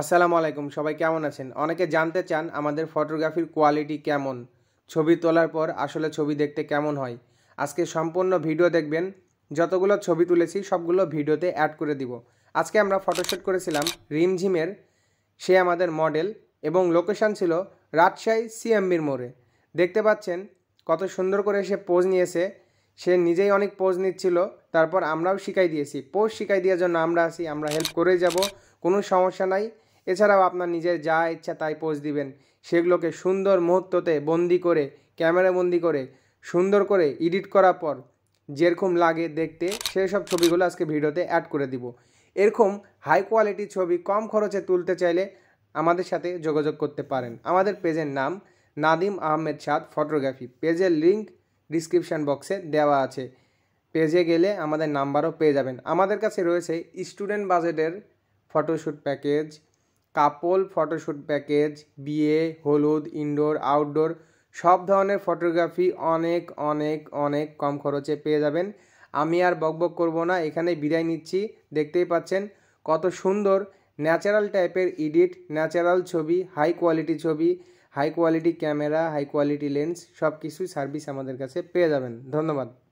আসসালামু আলাইকুম সবাই কেমন আছেন অনেকে জানতে চান আমাদের ফটোগ্রাফির কোয়ালিটি কেমন ছবি তোলার পর আসলে ছবি দেখতে কেমন হয় আজকে সম্পূর্ণ ভিডিও দেখবেন যতগুলো ছবি তুলেছি সবগুলো ভিডিওতে অ্যাড করে দিব আজকে আমরা ফটোশ্যুট করেছিলাম রিমঝিমের সে আমাদের মডেল এবং লোকেশান ছিল রাজশাহী সিএমবির মোড়ে দেখতে পাচ্ছেন কত সুন্দর করে সে পোজ নিয়েছে সে নিজেই অনেক পোজ নিচ্ছিল তারপর আমরাও শিখাই দিয়েছি পোজ শিখাই দেওয়ার জন্য আমরা আছি আমরা হেল্প করে যাব কোনো সমস্যা নাই এছাড়াও আপনার নিজের যা ইচ্ছা তাই পোস্ট দিবেন সেগুলোকে সুন্দর মুহূর্ততে বন্দি করে ক্যামেরা বন্দি করে সুন্দর করে এডিট করার পর যেরকম লাগে দেখতে সেসব ছবিগুলো আজকে ভিডিওতে অ্যাড করে দিব এরকম হাই কোয়ালিটির ছবি কম খরচে তুলতে চাইলে আমাদের সাথে যোগাযোগ করতে পারেন আমাদের পেজের নাম নাদিম আহমেদ সাদ ফটোগ্রাফি পেজের লিঙ্ক ডিসক্রিপশান বক্সে দেওয়া আছে পেজে গেলে আমাদের নাম্বারও পেয়ে যাবেন আমাদের কাছে রয়েছে স্টুডেন্ট বাজেটের photoshoot package couple photoshoot package বিয়ে হলুদ ইনডোর আউটডোর সব ধরনের ফটোগ্রাফি অনেক অনেক অনেক কম খরচে পেয়ে যাবেন আমি আর বকবক করব না এখানে বিদায় নিচ্ছি দেখতেই পাচ্ছেন কত সুন্দর ন্যাচারাল টাইপের এডিট ন্যাচারাল ছবি হাই কোয়ালিটি ছবি high quality camera high quality lens সব কিছুই সার্ভিস আমাদের কাছে পেয়ে যাবেন ধন্যবাদ